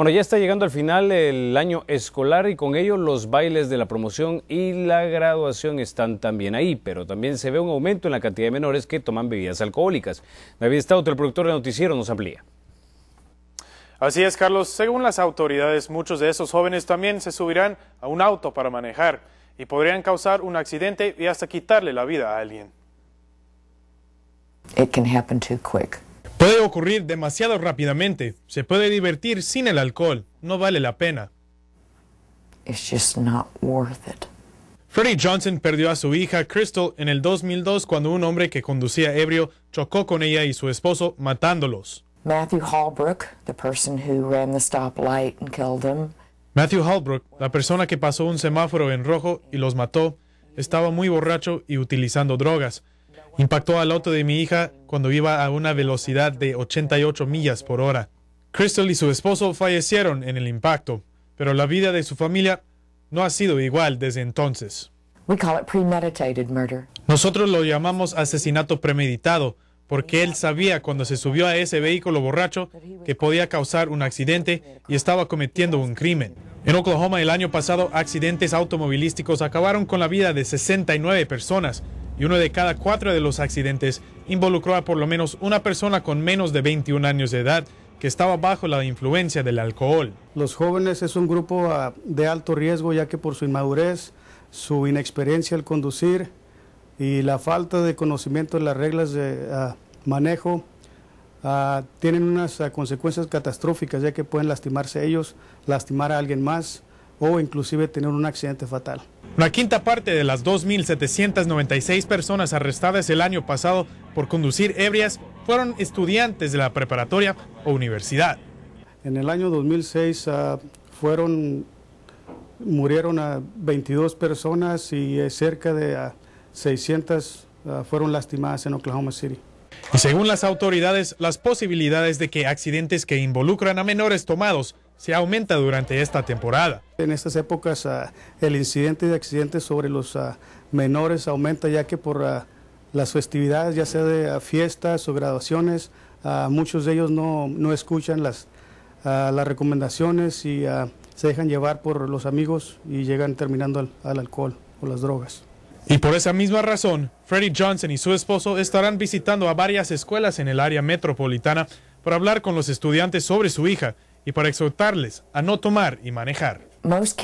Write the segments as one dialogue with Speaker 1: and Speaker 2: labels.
Speaker 1: Bueno, ya está llegando al final el año escolar y con ello los bailes de la promoción y la graduación están también ahí, pero también se ve un aumento en la cantidad de menores que toman bebidas alcohólicas. David Stout, el productor de Noticiero, nos amplía. Así es, Carlos.
Speaker 2: Según las autoridades, muchos de esos jóvenes también se subirán a un auto para manejar y podrían causar un accidente y hasta quitarle la vida a alguien ocurrir demasiado rápidamente. Se puede divertir sin el alcohol. No vale la pena. Freddie Johnson perdió a su hija Crystal en el 2002 cuando un hombre que conducía ebrio chocó con ella y su esposo matándolos. Matthew Holbrook, Matthew Holbrook, la persona que pasó un semáforo en rojo y los mató, estaba muy borracho y utilizando drogas impactó al auto de mi hija cuando iba a una velocidad de 88 millas por hora. Crystal y su esposo fallecieron en el impacto, pero la vida de su familia no ha sido igual desde entonces. Nosotros lo llamamos asesinato premeditado porque él sabía cuando se subió a ese vehículo borracho que podía causar un accidente y estaba cometiendo un crimen. En Oklahoma el año pasado accidentes automovilísticos acabaron con la vida de 69 personas y uno de cada cuatro de los accidentes involucró a por lo menos una persona con menos de 21 años de edad que estaba bajo la influencia del
Speaker 1: alcohol. Los jóvenes es un grupo ah, de alto riesgo ya que por su inmadurez, su inexperiencia al conducir y la falta de conocimiento de las reglas de ah, manejo ah, tienen unas consecuencias catastróficas ya que pueden lastimarse ellos, lastimar a alguien más o inclusive tener un accidente fatal. La quinta
Speaker 2: parte de las 2.796 personas arrestadas el año pasado por conducir ebrias fueron estudiantes de la preparatoria o universidad.
Speaker 1: En el año 2006 ah, fueron, murieron a 22 personas y eh, cerca de 600 ah, ah, fueron lastimadas en Oklahoma City.
Speaker 2: Y según las autoridades, las posibilidades de que accidentes que involucran a menores tomados se aumenta durante esta temporada.
Speaker 1: En estas épocas ah, el incidente de accidentes sobre los ah, menores aumenta ya que por ah, las festividades, ya sea de fiestas o graduaciones, muchos de ellos no, escuchan las, recomendaciones y se dejan llevar por los amigos y llegan terminando al, al alcohol o las drogas.
Speaker 2: Y por esa misma razón, Freddie Johnson y su esposo estarán visitando a varias escuelas en el área metropolitana para hablar con los estudiantes sobre su hija y para exhortarles a no tomar y manejar. Most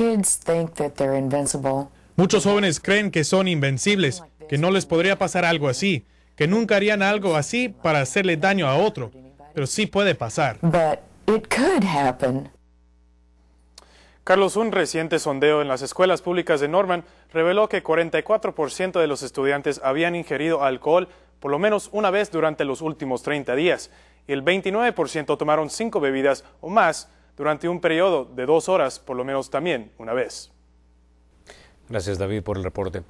Speaker 2: Muchos jóvenes creen que son invencibles, que no les podría pasar algo así, que nunca harían algo así para hacerle daño a otro, pero sí puede pasar. But it could Carlos, un reciente sondeo en las escuelas públicas de Norman reveló que 44% de los estudiantes habían ingerido alcohol por lo menos una vez durante los últimos 30 días y el 29% tomaron cinco bebidas o más durante un periodo de dos horas por lo menos también una vez.
Speaker 1: Gracias David por el reporte.